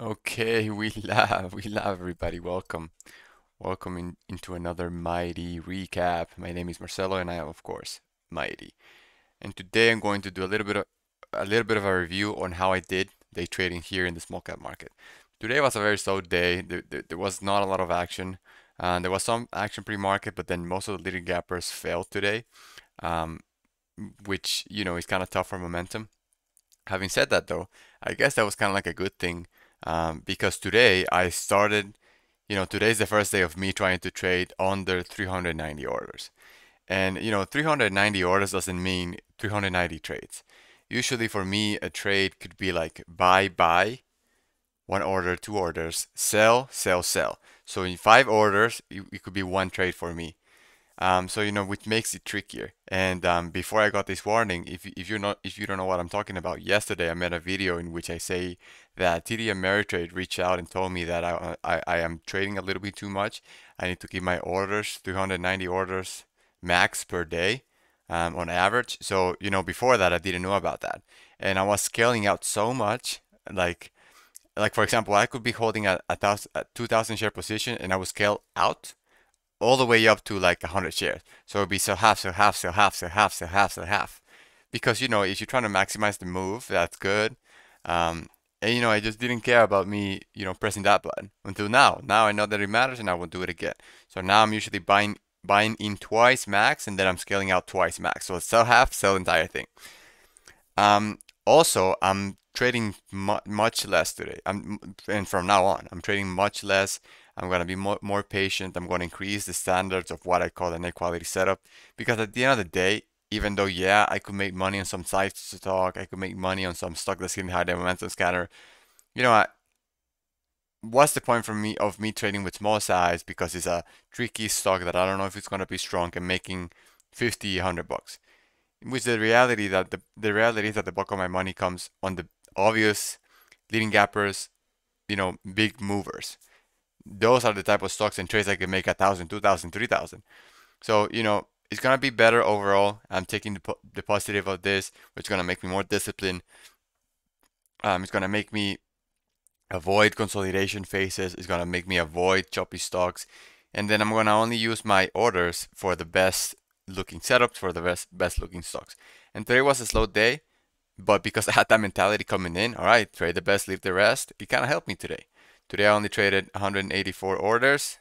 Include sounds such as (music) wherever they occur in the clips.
Okay, (laughs) we love, we love everybody. Welcome. Welcome in, into another Mighty recap. My name is Marcelo and I am of course Mighty. And today I'm going to do a little bit of a little bit of a review on how I did day trading here in the small cap market. Today was a very slow day. There, there, there was not a lot of action. Uh, there was some action pre-market, but then most of the leading gappers failed today, um, which you know is kind of tough for momentum. Having said that, though, I guess that was kind of like a good thing um, because today I started, you know, today's the first day of me trying to trade under 390 orders. And, you know, 390 orders doesn't mean 390 trades. Usually for me, a trade could be like buy, buy, one order, two orders, sell, sell, sell. So in five orders, it, it could be one trade for me. Um, so you know, which makes it trickier. And um, before I got this warning, if if you're not if you don't know what I'm talking about, yesterday I made a video in which I say that TD Ameritrade reached out and told me that I, I I am trading a little bit too much. I need to keep my orders 390 orders max per day. Um, on average. So, you know, before that, I didn't know about that. And I was scaling out so much. Like, like for example, I could be holding a, a, thousand, a 2,000 share position and I would scale out all the way up to like 100 shares. So it'd be so half, so half, so half, so half, so half, so half. Because, you know, if you're trying to maximize the move, that's good. Um, and, you know, I just didn't care about me, you know, pressing that button until now. Now I know that it matters and I will do it again. So now I'm usually buying buying in twice max and then I'm scaling out twice max. So sell half, sell entire thing. Um, also, I'm trading mu much less today. I'm, and from now on, I'm trading much less I'm going to be more, more patient. I'm going to increase the standards of what I call an equality setup because at the end of the day, even though, yeah, I could make money on some to talk, I could make money on some stock that's getting high momentum scanner. You know, what? what's the point for me of me trading with small size because it's a tricky stock that I don't know if it's going to be strong and making 50, 100 bucks. Which the reality that the, the reality is that the bulk of my money comes on the obvious leading gappers, you know, big movers those are the type of stocks and trades I can make a thousand, two thousand, three thousand. So you know it's gonna be better overall. I'm taking the, po the positive of this, which is gonna make me more disciplined. Um, it's gonna make me avoid consolidation phases. It's gonna make me avoid choppy stocks, and then I'm gonna only use my orders for the best looking setups for the best best looking stocks. And today was a slow day, but because I had that mentality coming in, all right, trade the best, leave the rest. It kind of helped me today. Today I only traded 184 orders,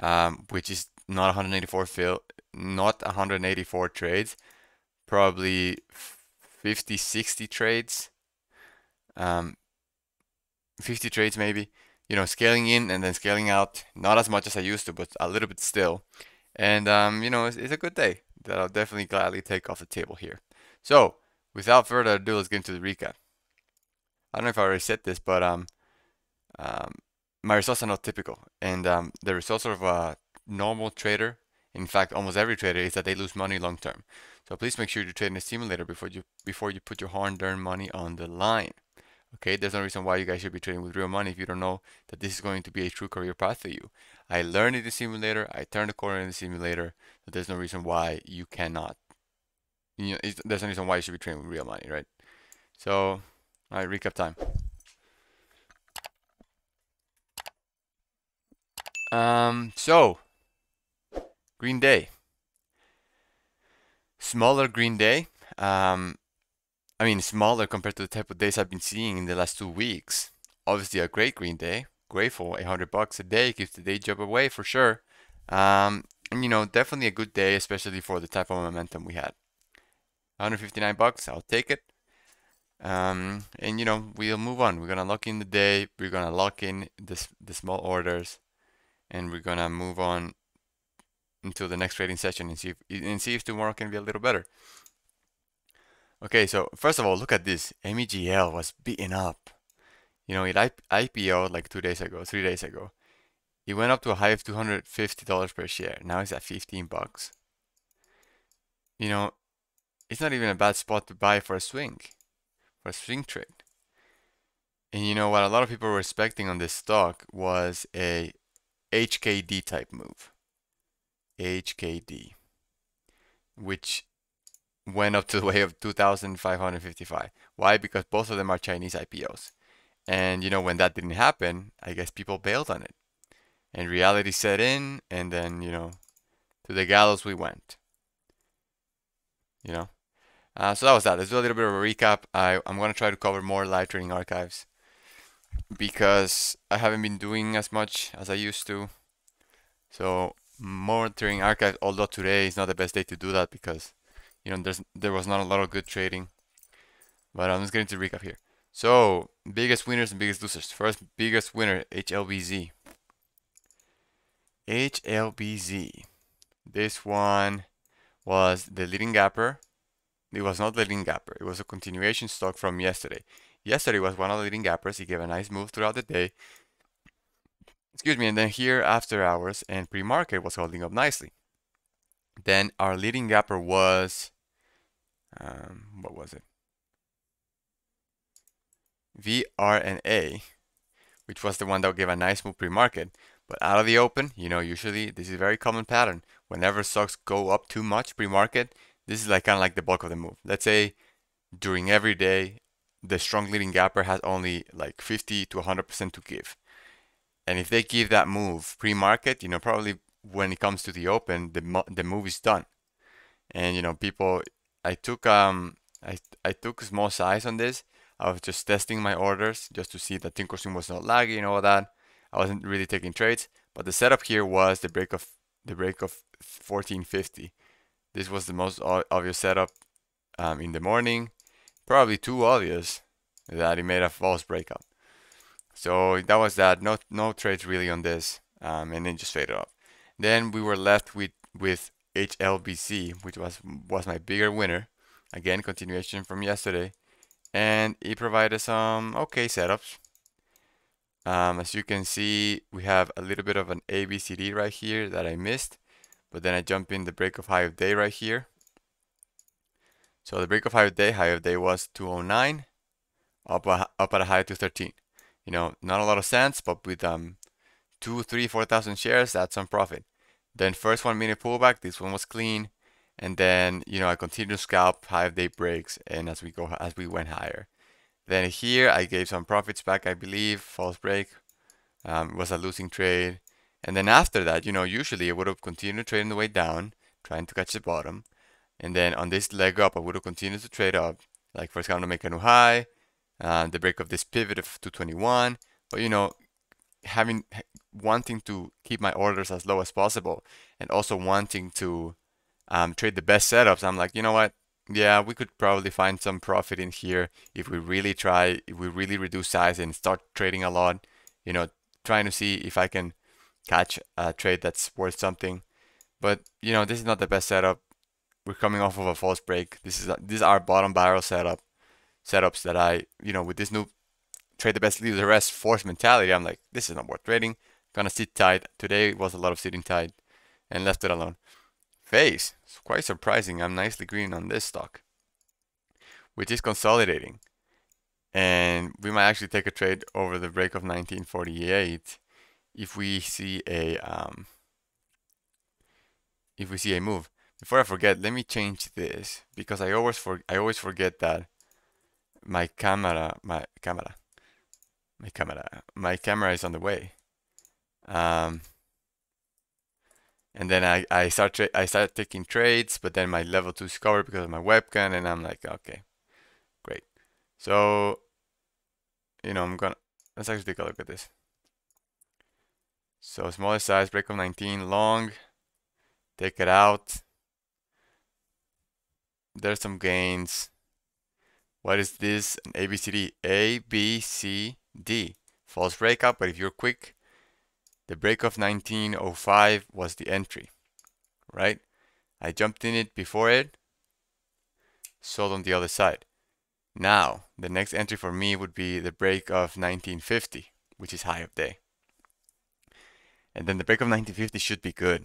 um, which is not 184 fill, not 184 trades, probably 50, 60 trades, um, 50 trades maybe. You know, scaling in and then scaling out, not as much as I used to, but a little bit still. And um, you know, it's, it's a good day that I'll definitely gladly take off the table here. So, without further ado, let's get into the recap. I don't know if I already said this, but um, um, my results are not typical. And um, the results of a normal trader, in fact, almost every trader, is that they lose money long term. So please make sure you trade in a simulator before you before you put your hard-earned money on the line. Okay, there's no reason why you guys should be trading with real money if you don't know that this is going to be a true career path for you. I learned in the simulator, I turned the corner in the simulator. there's no reason why you cannot. You know, there's no reason why you should be trading with real money, right? So, all right, recap time. Um, so, Green Day. Smaller Green Day. Um, I mean, smaller compared to the type of days I've been seeing in the last two weeks. Obviously, a great Green Day. Grateful, 800 bucks a day keeps the day job away for sure. Um, and you know, definitely a good day, especially for the type of momentum we had. 159 bucks, I'll take it. Um, and you know, we'll move on. We're gonna lock in the day. We're gonna lock in the the small orders and we're gonna move on until the next trading session and see if, and see if tomorrow can be a little better. Okay, so first of all, look at this. MEGL was beaten up. You know, it IPO like two days ago, three days ago. It went up to a high of $250 per share. Now it's at 15 bucks. You know, it's not even a bad spot to buy for a swing, for a swing trade. And you know what a lot of people were expecting on this stock was a HKD type move. HKD, which went up to the way of 2,555. Why? Because both of them are Chinese IPOs. And you know, when that didn't happen, I guess people bailed on it. And reality set in, and then, you know, to the gallows we went. You know? Uh, so that was that. Let's do a little bit of a recap. I, I'm going to try to cover more live trading archives because I haven't been doing as much as I used to. So monitoring archives, although today is not the best day to do that because you know there's there was not a lot of good trading. But I'm just getting to recap here. So biggest winners and biggest losers. First biggest winner HLBZ. HLBZ. This one was the leading gapper. It was not the leading gapper. It was a continuation stock from yesterday yesterday was one of the leading gappers. He gave a nice move throughout the day. Excuse me, and then here after hours and pre-market was holding up nicely. Then our leading gapper was, um, what was it? VRNA, which was the one that gave a nice move pre-market. But out of the open, you know, usually this is a very common pattern. Whenever stocks go up too much pre-market, this is like kind of like the bulk of the move. Let's say during every day the strong leading gapper has only like 50 to 100% to give. And if they give that move pre-market, you know, probably when it comes to the open, the the move is done. And you know, people, I took um, I I took small size on this. I was just testing my orders just to see that Tinkerstream was not lagging and all that. I wasn't really taking trades, but the setup here was the break of the break of 1450. This was the most obvious setup um, in the morning probably too obvious that he made a false breakup. So that was that. No, no trades really on this, um, and then just faded off. Then we were left with with HLBC, which was was my bigger winner. Again, continuation from yesterday, and it provided some okay setups. Um, as you can see, we have a little bit of an ABCD right here that I missed, but then I jump in the break of high of day right here. So the break of high day, high of day was 209, up, a, up at a high of 213. You know, not a lot of sense, but with um, two, three, four thousand shares, that's some profit. Then first one minute pullback, this one was clean. And then, you know, I continued to scalp high day breaks and as we go, as we went higher. Then here I gave some profits back, I believe, false break, um, was a losing trade. And then after that, you know, usually I would have continued trading the way down, trying to catch the bottom. And then on this leg up, I would have continued to trade up. Like first I'm gonna make a new high, uh, the break of this pivot of 221. But you know, having wanting to keep my orders as low as possible, and also wanting to um, trade the best setups, I'm like, you know what? Yeah, we could probably find some profit in here if we really try, if we really reduce size and start trading a lot. You know, trying to see if I can catch a trade that's worth something. But you know, this is not the best setup we're coming off of a false break. This is these our bottom barrel setup setups that I, you know, with this new trade the best, leave the rest force mentality, I'm like, this is not worth trading. Gonna sit tight. Today was a lot of sitting tight and left it alone. Face, it's quite surprising. I'm nicely green on this stock, which is consolidating. And we might actually take a trade over the break of 1948 if we see a um, if we see a move. Before I forget, let me change this because I always for I always forget that my camera, my camera, my camera, my camera is on the way. Um, and then I, I start I start taking trades, but then my level two is covered because of my webcam, and I'm like, okay, great. So, you know, I'm gonna let's actually take a look at this. So smaller size, break of 19, long, take it out. There's some gains. What is this? An A, B, C, D. A, B, C, D. False breakout, but if you're quick, the break of 1905 was the entry, right? I jumped in it before it, sold on the other side. Now, the next entry for me would be the break of 1950, which is high of day. And then the break of 1950 should be good.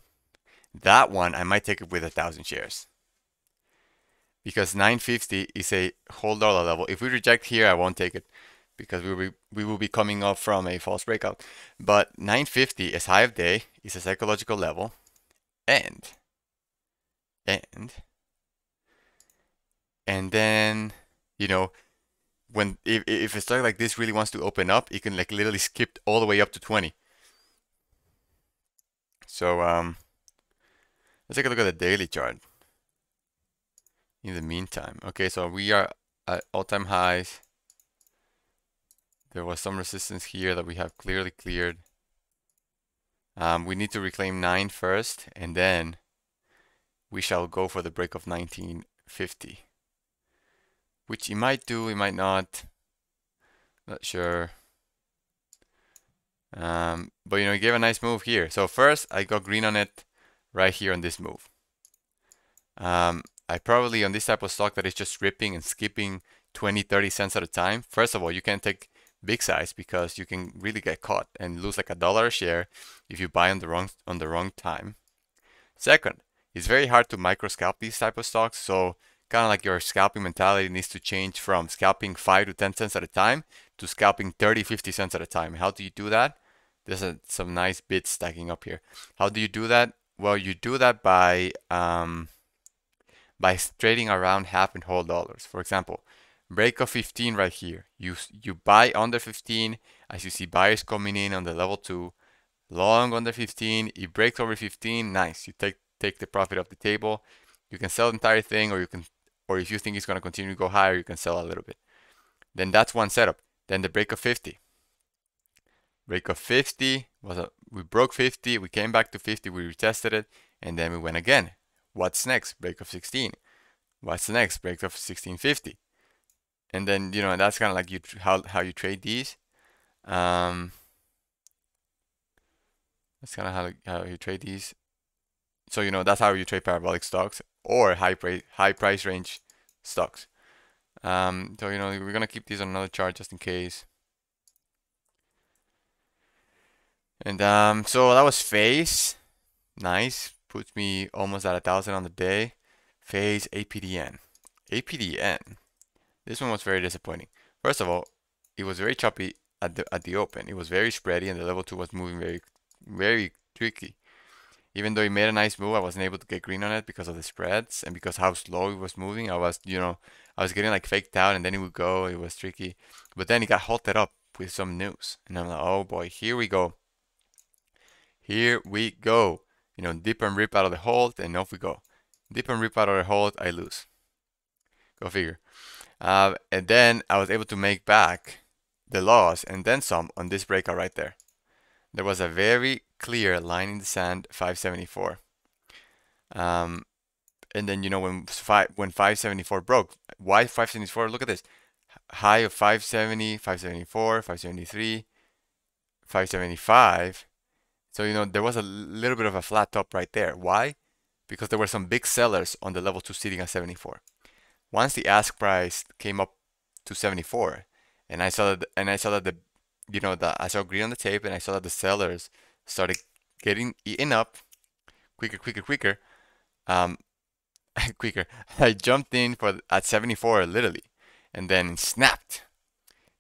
That one, I might take it with a thousand shares because 950 is a whole dollar level. If we reject here, I won't take it because we will be, we will be coming up from a false breakout. But 950 is high of day, is a psychological level, and and and then you know when if if a stock like this really wants to open up, it can like literally skip all the way up to 20. So um, let's take a look at the daily chart in the meantime. Okay, so we are at all-time highs. There was some resistance here that we have clearly cleared. Um, we need to reclaim 9 first, and then we shall go for the break of 1950. Which it might do, it might not. Not sure. Um, but you know, he gave a nice move here. So first, I got green on it right here on this move. Um, I probably on this type of stock that is just ripping and skipping 20, 30 cents at a time. First of all, you can not take big size because you can really get caught and lose like a dollar a share if you buy on the wrong on the wrong time. Second, it's very hard to micro scalp these type of stocks, so kind of like your scalping mentality needs to change from scalping 5 to 10 cents at a time to scalping 30, 50 cents at a time. How do you do that? There's a, uh, some nice bits stacking up here. How do you do that? Well, you do that by um, by trading around half and whole dollars. For example, break of 15 right here. You, you buy under 15 as you see buyers coming in on the level 2. Long under 15, it breaks over 15, nice. You take take the profit off the table. You can sell the entire thing or you can or if you think it's going to continue to go higher, you can sell a little bit. Then that's one setup. Then the break of 50. Break of 50 was a, we broke 50, we came back to 50, we retested it, and then we went again. What's next? Break of 16. What's next? Break of 1650. And then, you know, that's kind of like you how, how you trade these. Um, that's kind of how, how you trade these. So, you know, that's how you trade parabolic stocks or high, price high price range stocks. Um, so, you know, we're going to keep these on another chart just in case. And um, so that was phase. Nice puts me almost at a thousand on the day. Phase APDN. APDN. This one was very disappointing. First of all, it was very choppy at the at the open. It was very spready and the level two was moving very very tricky. Even though he made a nice move, I wasn't able to get green on it because of the spreads and because how slow it was moving. I was, you know, I was getting like faked out and then it would go. It was tricky. But then he got halted up with some news. And I'm like, oh boy, here we go. Here we go you know, dip and rip out of the hold, and off we go. Dip and rip out of the hold, I lose. Go figure. Uh, and then I was able to make back the loss and then some on this breakout right there. There was a very clear line in the sand, 574. Um, and then you know when five when 574 broke, why 574? Look at this high of 570, 574, 573, 575 so, you know, there was a little bit of a flat top right there. Why? Because there were some big sellers on the level 2 sitting at 74. Once the ask price came up to 74, and I saw that, and I saw that the, you know, the, I saw green on the tape, and I saw that the sellers started getting eaten up quicker, quicker, quicker, um, (laughs) quicker. I jumped in for at 74 literally, and then snapped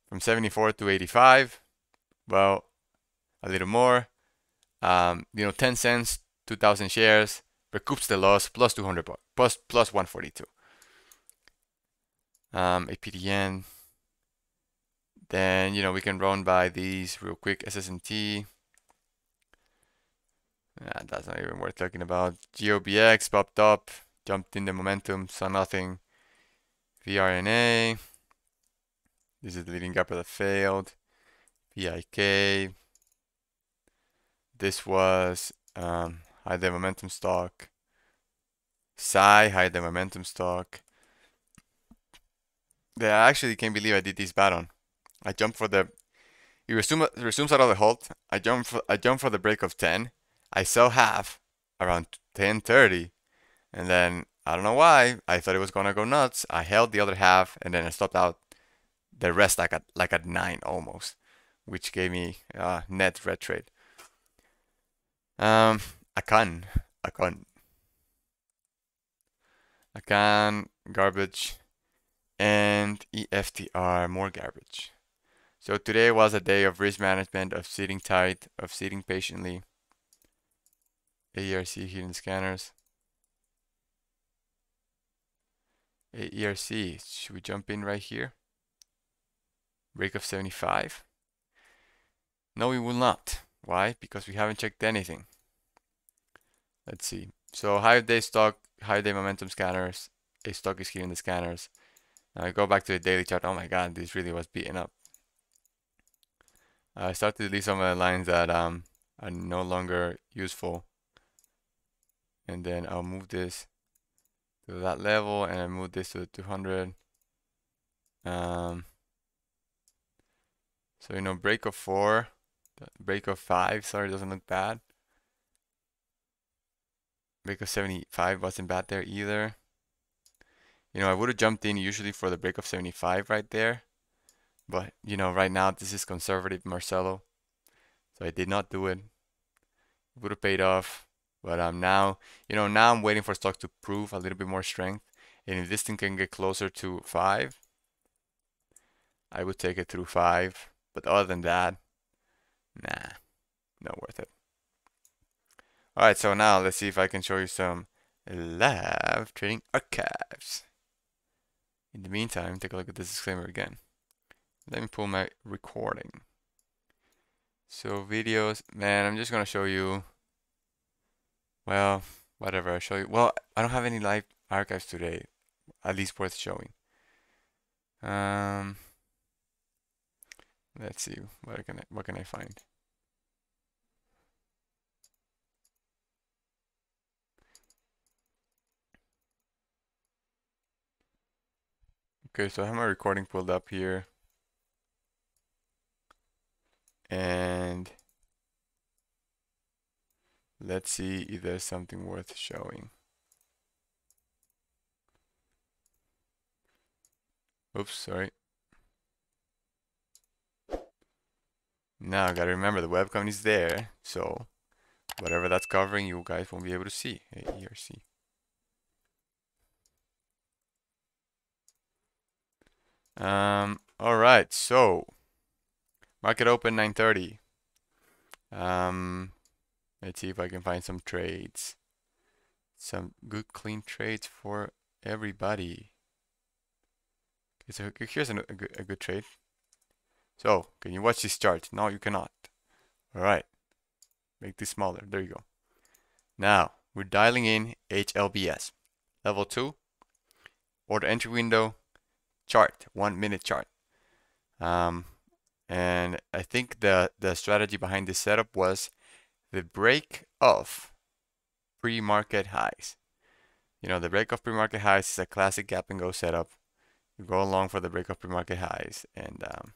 from 74 to 85. Well, a little more, um, you know, 10 cents, 2,000 shares, recoups the loss plus 200 plus plus 142. Um, a PDN. Then you know we can run by these real quick. SSMT. Nah, that's not even worth talking about. GOBX popped up, jumped in the momentum, saw nothing. VRNA. This is the leading gap that failed. VIK. This was um, hide the momentum stock. Psi, hide the momentum stock. Yeah, I actually can't believe I did this bad on. I jumped for the. It resume, resumes out of the halt. I jump for I jump for the break of ten. I sell half around ten thirty, and then I don't know why I thought it was gonna go nuts. I held the other half, and then I stopped out the rest like at like at nine almost, which gave me uh, net red trade. Um, I can. I can't. I can garbage and EFTR more garbage. So today was a day of risk management, of sitting tight, of sitting patiently. AERC hidden scanners. AERC, should we jump in right here? Break of 75? No, we will not. Why? Because we haven't checked anything. Let's see. So high day stock, high day momentum scanners. A stock is here in the scanners. Now I go back to the daily chart. Oh my god, this really was beaten up. I start to delete some of the lines that um, are no longer useful. And then I'll move this to that level and I move this to the 200. Um, so, you know, break of four. Break of 5, sorry, doesn't look bad. Break of 75 wasn't bad there either. You know, I would have jumped in usually for the break of 75 right there. But, you know, right now this is conservative Marcelo. So I did not do it. would have paid off. But um, now, you know, now I'm waiting for stocks to prove a little bit more strength. And if this thing can get closer to 5, I would take it through 5. But other than that, Nah, not worth it. Alright, so now let's see if I can show you some live trading archives. In the meantime, take a look at this disclaimer again. Let me pull my recording. So videos, man, I'm just gonna show you. Well, whatever. I'll show you. Well, I don't have any live archives today, at least worth showing. Um, Let's see what can I, what can I find. Okay, so I have my recording pulled up here. And let's see if there's something worth showing. Oops, sorry. Now, gotta remember, the webcam is there, so whatever that's covering, you guys won't be able to see, eh, hear, Um, alright, so, market open 9.30. Um, let's see if I can find some trades. Some good, clean trades for everybody. Okay, so here's a, good, a good trade. So, can you watch this chart? No, you cannot. Alright. Make this smaller. There you go. Now, we're dialing in HLBS. Level 2. Order entry window. Chart. One minute chart. Um, and I think the, the strategy behind this setup was the break of pre-market highs. You know, the break of pre-market highs is a classic gap and go setup. You go along for the break of pre-market highs and... Um,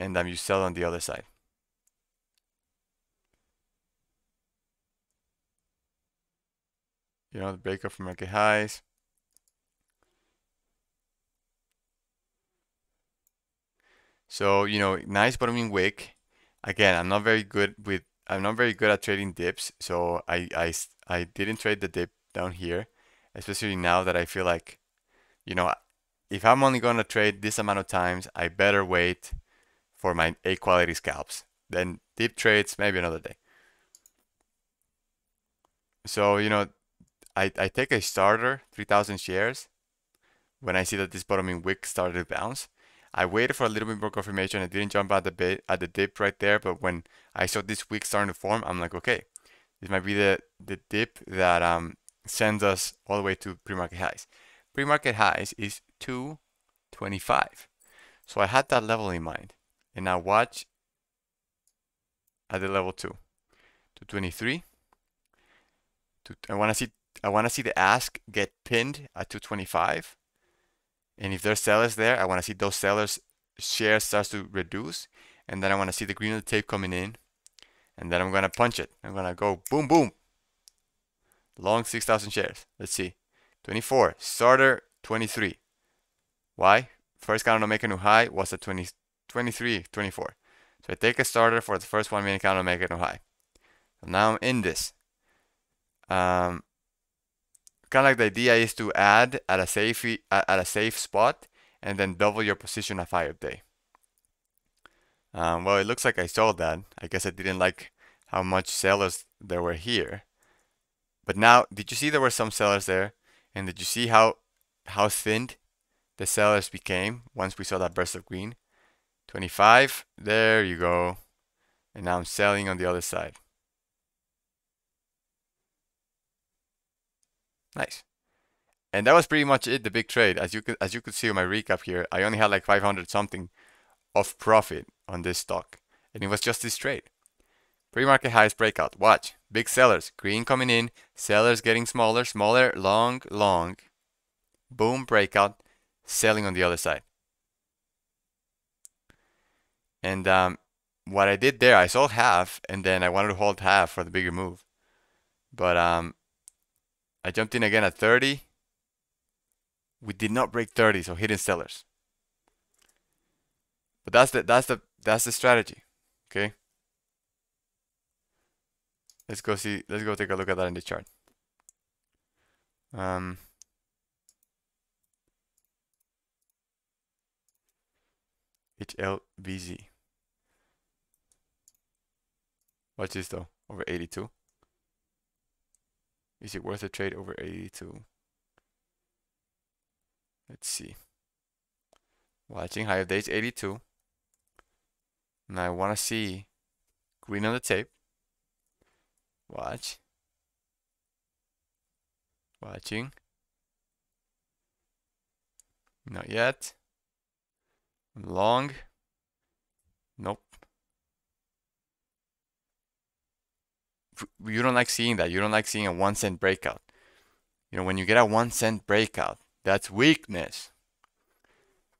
and then you sell on the other side. You know, the breakup from market highs. So, you know, nice bottoming wick. Again, I'm not very good with, I'm not very good at trading dips. So I, I, I didn't trade the dip down here, especially now that I feel like, you know, if I'm only going to trade this amount of times, I better wait for my A quality scalps. Then deep trades, maybe another day. So, you know, I, I take a starter, 3,000 shares. When I see that this bottoming wick started to bounce, I waited for a little bit more confirmation. I didn't jump at the bit at the dip right there, but when I saw this wick starting to form, I'm like, okay, this might be the, the dip that um, sends us all the way to pre-market highs. Pre-market highs is 225. So I had that level in mind and now watch at the level 2 to 23 to, I want to see I want to see the ask get pinned at 225 and if there's sellers there I want to see those sellers share starts to reduce and then I want to see the green of the tape coming in and then I'm gonna punch it I'm gonna go boom boom long 6,000 shares let's see 24 starter 23 why first kind of make a new high was at 20 23, 24. So I take a starter for the first one minute count and make it no high. So now I'm in this. Um, kind of like the idea is to add at a safe at a safe spot and then double your position a high day. Um, well, it looks like I sold that. I guess I didn't like how much sellers there were here. But now, did you see there were some sellers there? And did you see how how thinned the sellers became once we saw that burst of green? 25. There you go. And now I'm selling on the other side. Nice. And that was pretty much it, the big trade. As you could, as you could see on my recap here, I only had like 500 something of profit on this stock. And it was just this trade. Pre-market highs breakout. Watch. Big sellers. Green coming in. Sellers getting smaller, smaller, long, long. Boom, breakout. Selling on the other side. And um, what I did there, I sold half and then I wanted to hold half for the bigger move. But um, I jumped in again at 30. We did not break 30, so hidden sellers. But that's the that's the that's the strategy. Okay. Let's go see let's go take a look at that in the chart. Um HLVZ. Watch this though, over 82. Is it worth a trade over 82? Let's see. Watching high of days 82. And I want to see green on the tape. Watch. Watching. Not yet. Long. Nope. you don't like seeing that. You don't like seeing a one cent breakout. You know, when you get a one cent breakout, that's weakness.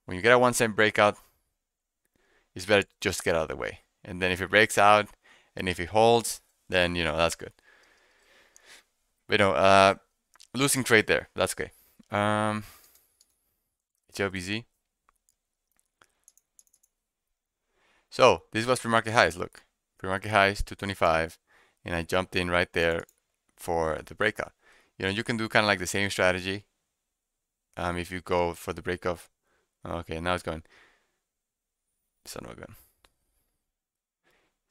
When you get a one cent breakout, it's better just get out of the way. And then if it breaks out and if it holds, then you know that's good. But you know, uh, losing trade there. That's okay. Um, HLBZ. So this was pre-market highs. Look, pre-market highs 225 and I jumped in right there for the breakout. You know, you can do kind of like the same strategy um, if you go for the break off. Okay, now it's going. So no gun.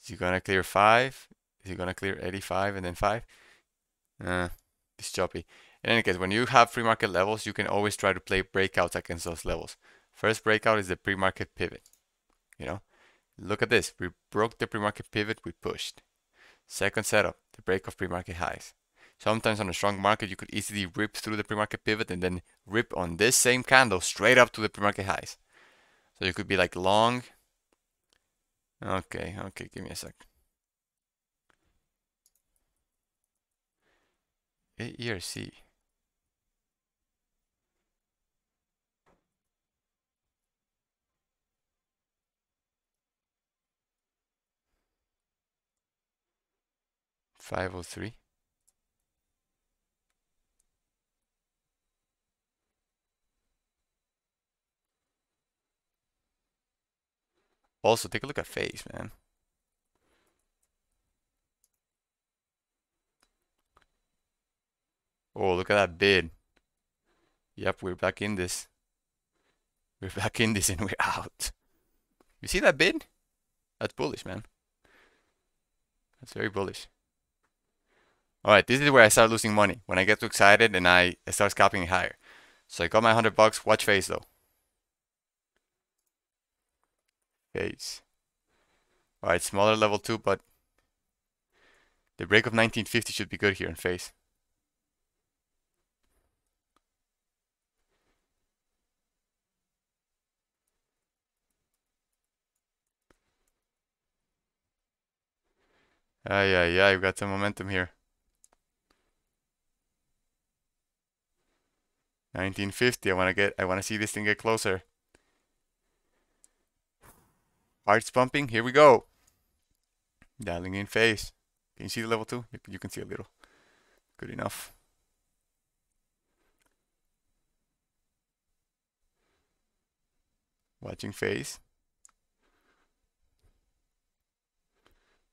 Is he gonna clear five? Is he gonna clear 85 and then five? Uh, it's choppy. In any case, when you have free market levels, you can always try to play breakouts against those levels. First breakout is the pre-market pivot. You know, look at this. We broke the pre-market pivot. We pushed. Second setup, the break of pre-market highs. Sometimes on a strong market, you could easily rip through the pre-market pivot and then rip on this same candle straight up to the pre-market highs. So you could be like long. Okay, okay, give me a sec. AERC. 503. Also, take a look at face, man. Oh, look at that bid. Yep, we're back in this. We're (laughs) back in this and we're out. You see that bid? That's bullish, man. That's very bullish. All right, this is where I start losing money, when I get too excited and I start scalping higher. So I got my 100 bucks, watch face though. Face. All right, smaller level two, but the break of 1950 should be good here in face. Ah, yeah, yeah, I've got some momentum here. 1950. I want to get. I want to see this thing get closer. Heart's pumping. Here we go. Dialing in phase. Can you see the level two? You can see a little. Good enough. Watching phase.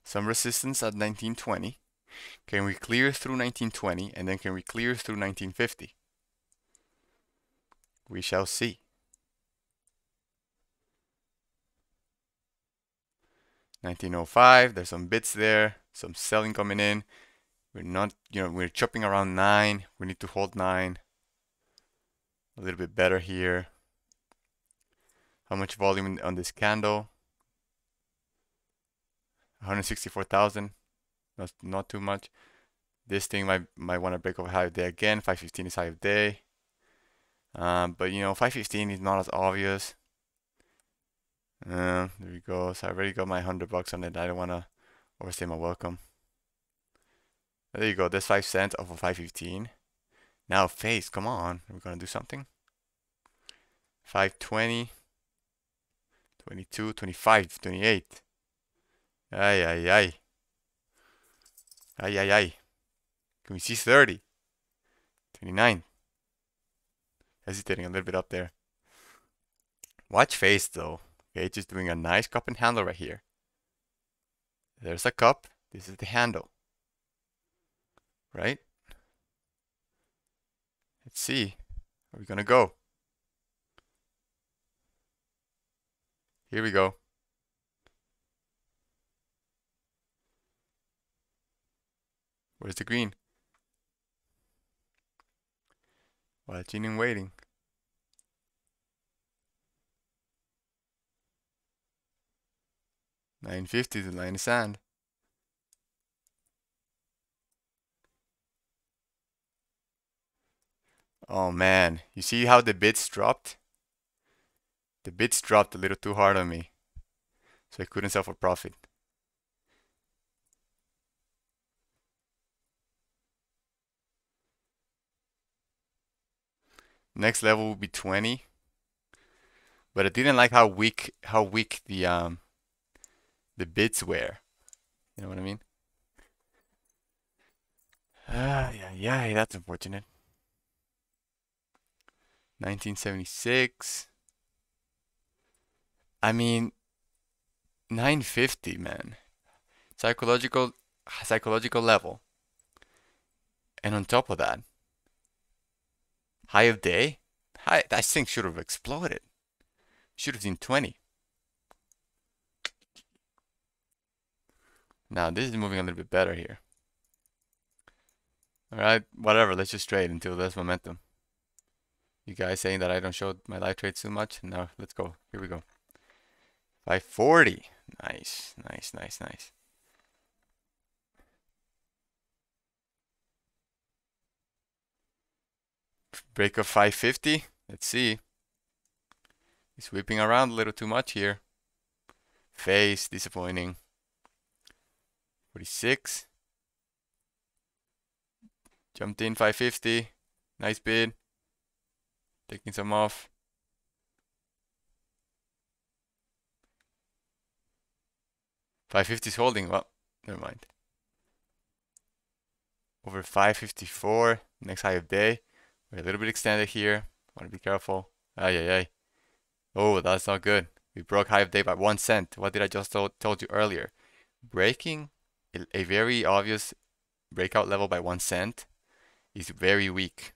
Some resistance at 1920. Can we clear through 1920 and then can we clear through 1950? We shall see. Nineteen oh five. There's some bits there, some selling coming in. We're not, you know, we're chopping around nine. We need to hold nine. A little bit better here. How much volume on this candle? 164,000. That's not too much. This thing might might want to break over of day again. 515 is high of day. Um, but you know, 515 is not as obvious. Uh, there we go. So I already got my 100 bucks on it. I don't want to overstay my welcome. There you go. There's 5 cents off of 515. Now face, come on. We're going to do something. 520. 22, 25, 28. Ay, ay, ay. Ay, ay, ay. Can we see 30? 29 hesitating a little bit up there. Watch face though. Okay, just doing a nice cup and handle right here. There's a cup. This is the handle. Right? Let's see. Where are we gonna go? Here we go. Where's the green? Watching and waiting. Nine fifty, the line of sand. Oh man, you see how the bits dropped? The bits dropped a little too hard on me. So I couldn't sell for profit. Next level will be 20. But I didn't like how weak how weak the um the bits were. You know what I mean? Ah, uh, yeah, yeah, that's unfortunate. 1976. I mean, 950, man. Psychological psychological level. And on top of that, High of day? High, that thing should have exploded. Should have been 20. Now this is moving a little bit better here. Alright, whatever, let's just trade until there's momentum. You guys saying that I don't show my live trades too much? No, let's go. Here we go. 540. Nice, nice, nice, nice. Break of 550. Let's see. He's whipping around a little too much here. Face, disappointing. 46. Jumped in 550. Nice bid. Taking some off. Five fifty is holding. Well, never mind. Over five fifty four. Next high of day. We're a little bit extended here. Want to be careful. Ay, ay, ay. Oh, that's not good. We broke high of day by one cent. What did I just told, told you earlier? Breaking a very obvious breakout level by one cent is very weak.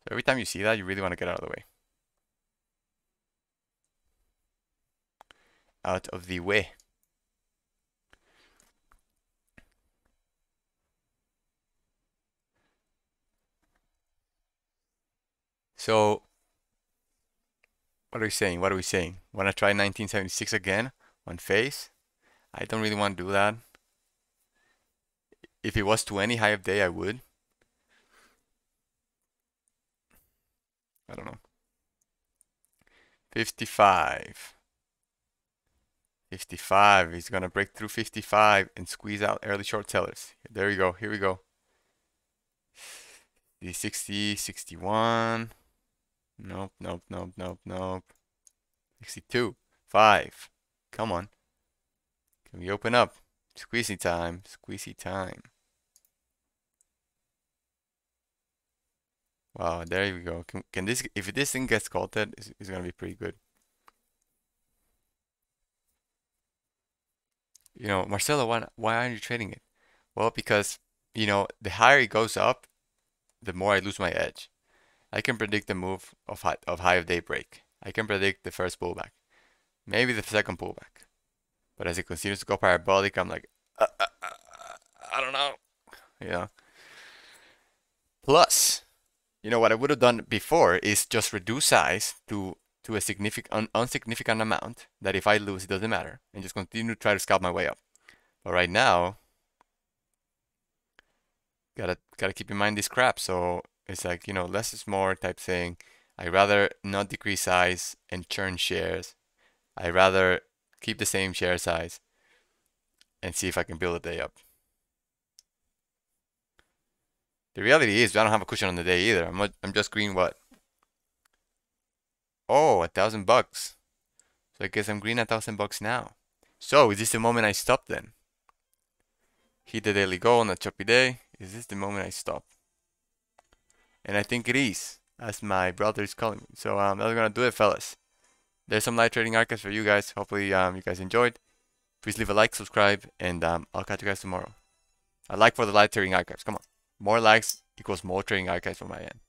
So every time you see that, you really want to get out of the way. Out of the way. So what are we saying? What are we saying? Wanna try 1976 again on face? I don't really want to do that. If it was to any high of day, I would. I don't know. 55. 55. He's going to break through 55 and squeeze out early short sellers. There we go. Here we go. The 60, 61. Nope, nope, nope, nope, nope. 62. 5. Come on. Can we open up? Squeezy time. Squeezy time. Wow, there we go. Can, can this if this thing gets salted, it's, it's gonna be pretty good. You know, Marcelo, why why aren't you trading it? Well, because you know the higher it goes up, the more I lose my edge. I can predict the move of high, of high of daybreak. I can predict the first pullback, maybe the second pullback. But as it continues to go parabolic, I'm like, uh, uh, uh, uh, I don't know, you know. Plus, you know what I would have done before is just reduce size to to a significant un, unsignificant amount that if I lose, it doesn't matter, and just continue to try to scalp my way up. But right now, gotta gotta keep in mind this crap. So it's like, you know, less is more type thing. I'd rather not decrease size and churn shares. I'd rather keep the same share size and see if I can build a day up. The reality is I don't have a cushion on the day either. I'm, not, I'm just green what? Oh, a thousand bucks. So I guess I'm green a thousand bucks now. So is this the moment I stop then? Hit the daily goal on a choppy day. Is this the moment I stop? And I think it is, as my brother is calling me. So um, that's going to do it, fellas. There's some live trading archives for you guys. Hopefully um, you guys enjoyed. Please leave a like, subscribe, and um, I'll catch you guys tomorrow. I like for the live trading archives. Come on. More likes equals more trading archives from my end.